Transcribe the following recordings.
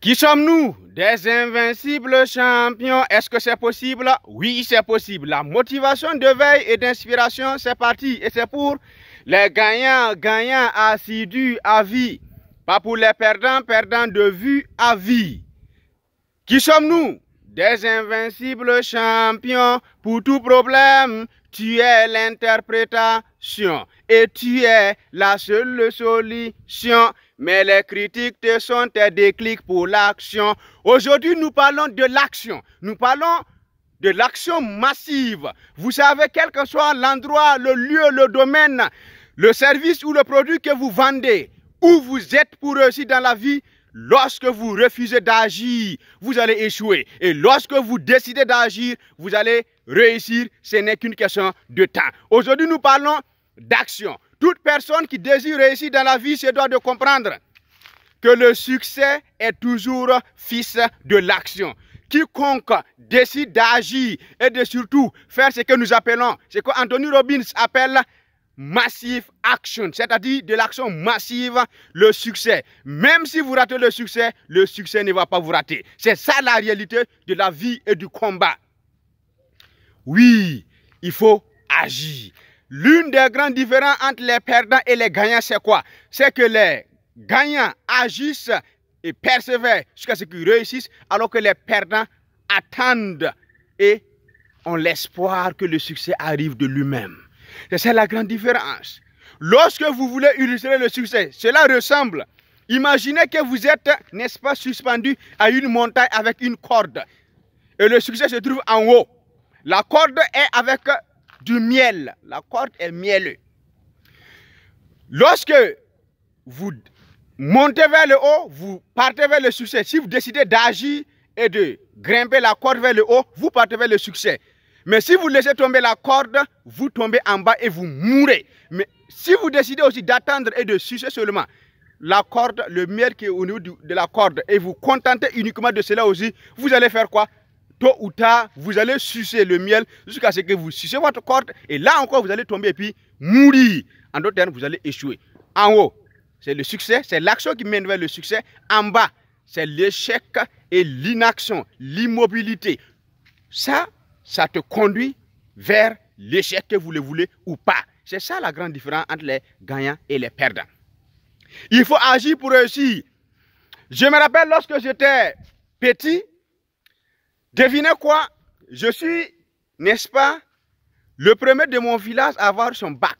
Qui sommes-nous Des invincibles champions. Est-ce que c'est possible Oui, c'est possible. La motivation de veille et d'inspiration, c'est parti. Et c'est pour les gagnants, gagnants assidus à vie. Pas pour les perdants, perdants de vue à vie. Qui sommes-nous Des invincibles champions pour tout problème. Tu es l'interprétation et tu es la seule solution. Mais les critiques te sont des déclics pour l'action. Aujourd'hui, nous parlons de l'action. Nous parlons de l'action massive. Vous savez, quel que soit l'endroit, le lieu, le domaine, le service ou le produit que vous vendez, où vous êtes pour réussir dans la vie, Lorsque vous refusez d'agir, vous allez échouer. Et lorsque vous décidez d'agir, vous allez réussir. Ce n'est qu'une question de temps. Aujourd'hui, nous parlons d'action. Toute personne qui désire réussir dans la vie se doit de comprendre que le succès est toujours fils de l'action. Quiconque décide d'agir et de surtout faire ce que nous appelons, ce que Anthony Robbins appelle massive action, c'est-à-dire de l'action massive, le succès. Même si vous ratez le succès, le succès ne va pas vous rater. C'est ça la réalité de la vie et du combat. Oui, il faut agir. L'une des grandes différences entre les perdants et les gagnants, c'est quoi C'est que les gagnants agissent et persévèrent jusqu'à ce qu'ils réussissent, alors que les perdants attendent et ont l'espoir que le succès arrive de lui-même. C'est la grande différence. Lorsque vous voulez illustrer le succès, cela ressemble. Imaginez que vous êtes, n'est-ce pas, suspendu à une montagne avec une corde. Et le succès se trouve en haut. La corde est avec du miel. La corde est mielleuse. Lorsque vous montez vers le haut, vous partez vers le succès. Si vous décidez d'agir et de grimper la corde vers le haut, vous partez vers le succès. Mais si vous laissez tomber la corde, vous tombez en bas et vous mourrez. Mais si vous décidez aussi d'attendre et de sucer seulement la corde, le miel qui est au niveau de la corde, et vous contentez uniquement de cela aussi, vous allez faire quoi Tôt ou tard, vous allez sucer le miel jusqu'à ce que vous sucez votre corde, et là encore, vous allez tomber et puis mourir. En d'autres termes, vous allez échouer. En haut, c'est le succès, c'est l'action qui mène vers le succès. En bas, c'est l'échec et l'inaction, l'immobilité. Ça, ça te conduit vers l'échec que vous le voulez ou pas. C'est ça la grande différence entre les gagnants et les perdants. Il faut agir pour réussir. Je me rappelle lorsque j'étais petit, devinez quoi Je suis, n'est-ce pas, le premier de mon village à avoir son bac.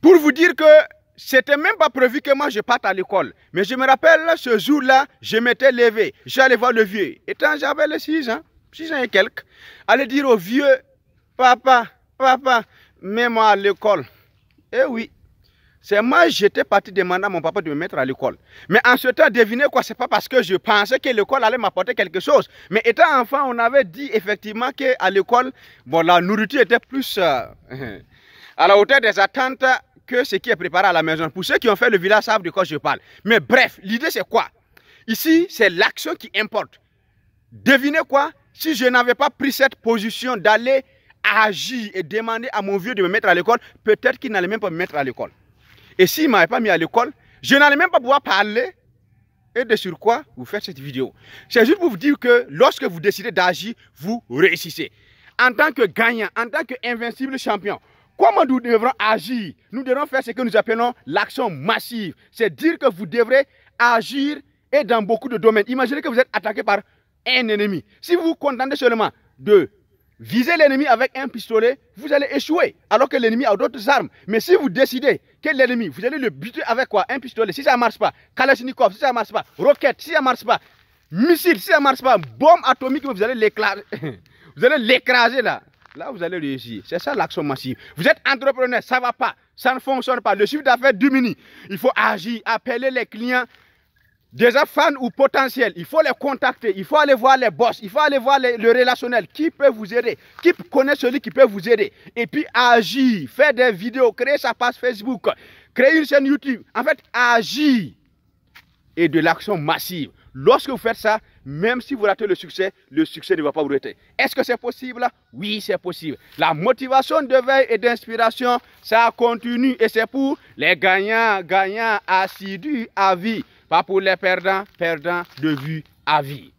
Pour vous dire que c'était même pas prévu que moi je parte à l'école. Mais je me rappelle, ce jour-là, je m'étais levé. J'allais voir le vieux. Étant j'avais les 6 ans si j'en ai quelques, allez dire au vieux, papa, papa, mets-moi à l'école. Eh oui, c'est moi, j'étais parti demander à mon papa de me mettre à l'école. Mais en ce temps, devinez quoi, c'est pas parce que je pensais que l'école allait m'apporter quelque chose. Mais étant enfant, on avait dit effectivement qu'à l'école, la nourriture était plus euh, à la hauteur des attentes que ce qui est préparé à la maison. Pour ceux qui ont fait le village savent de quoi je parle. Mais bref, l'idée c'est quoi Ici, c'est l'action qui importe. Devinez quoi si je n'avais pas pris cette position d'aller agir et demander à mon vieux de me mettre à l'école, peut-être qu'il n'allait même pas me mettre à l'école. Et s'il ne m'avait pas mis à l'école, je n'allais même pas pouvoir parler. Et de sur quoi vous faites cette vidéo. C'est juste pour vous dire que lorsque vous décidez d'agir, vous réussissez. En tant que gagnant, en tant qu'invincible champion, comment nous devrons agir Nous devrons faire ce que nous appelons l'action massive. C'est dire que vous devrez agir et dans beaucoup de domaines. Imaginez que vous êtes attaqué par un ennemi. Si vous vous contentez seulement de viser l'ennemi avec un pistolet, vous allez échouer, alors que l'ennemi a d'autres armes. Mais si vous décidez que l'ennemi, vous allez le buter avec quoi Un pistolet. Si ça ne marche pas, kalashnikov si ça ne marche pas, roquette, si ça ne marche pas, missile, si ça ne marche pas, bombe atomique, vous allez l'éclater. Vous allez l'écraser là. Là, vous allez réussir. C'est ça l'action massive. Vous êtes entrepreneur, ça ne va pas. Ça ne fonctionne pas. Le chiffre d'affaires diminue. Il faut agir, appeler les clients, Déjà fans ou potentiels, il faut les contacter, il faut aller voir les boss, il faut aller voir le relationnel, qui peut vous aider, qui connaît celui qui peut vous aider. Et puis agir, faire des vidéos, créer sa page Facebook, créer une chaîne YouTube. En fait, agir et de l'action massive. Lorsque vous faites ça, même si vous ratez le succès, le succès ne va pas vous rater. Est-ce que c'est possible Oui, c'est possible. La motivation de veille et d'inspiration, ça continue et c'est pour les gagnants, gagnants assidus à vie. Pas pour les perdants, perdants de vue à vie.